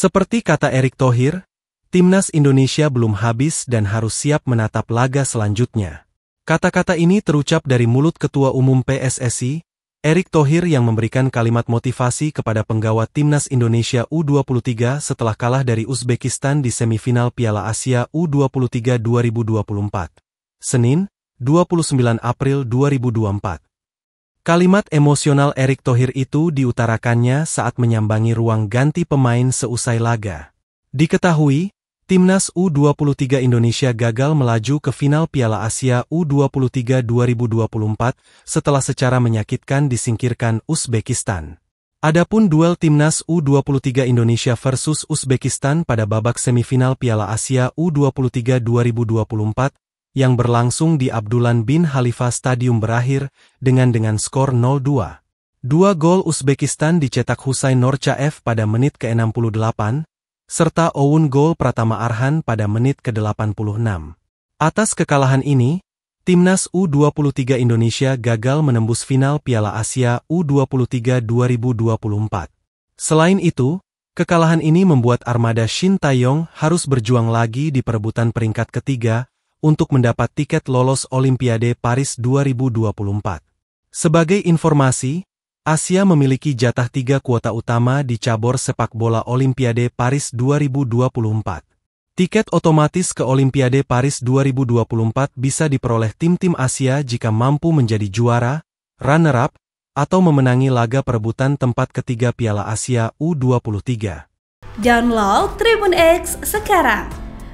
Seperti kata Erick Thohir, timnas Indonesia belum habis dan harus siap menatap laga selanjutnya. Kata-kata ini terucap dari mulut Ketua Umum PSSI, Erick Thohir yang memberikan kalimat motivasi kepada penggawa Timnas Indonesia U23 setelah kalah dari Uzbekistan di semifinal Piala Asia U23 2024. Senin, 29 April 2024. Kalimat emosional Erick Thohir itu diutarakannya saat menyambangi ruang ganti pemain seusai laga. Diketahui, Timnas U23 Indonesia gagal melaju ke final Piala Asia U23 2024 setelah secara menyakitkan disingkirkan Uzbekistan. Adapun duel Timnas U23 Indonesia versus Uzbekistan pada babak semifinal Piala Asia U23 2024 yang berlangsung di Abdulan bin Khalifa Stadium berakhir dengan dengan skor 0-2. Dua gol Uzbekistan dicetak Husain Norcaev pada menit ke-68, serta Owen gol Pratama Arhan pada menit ke-86. Atas kekalahan ini, Timnas U23 Indonesia gagal menembus final Piala Asia U23 2024. Selain itu, Kekalahan ini membuat armada Shin Taeyong harus berjuang lagi di perebutan peringkat ketiga untuk mendapat tiket lolos Olimpiade Paris 2024. Sebagai informasi, Asia memiliki jatah tiga kuota utama di cabur sepak bola Olimpiade Paris 2024. Tiket otomatis ke Olimpiade Paris 2024 bisa diperoleh tim-tim Asia jika mampu menjadi juara, runner-up, atau memenangi laga perebutan tempat ketiga Piala Asia U23. Download Tribun X sekarang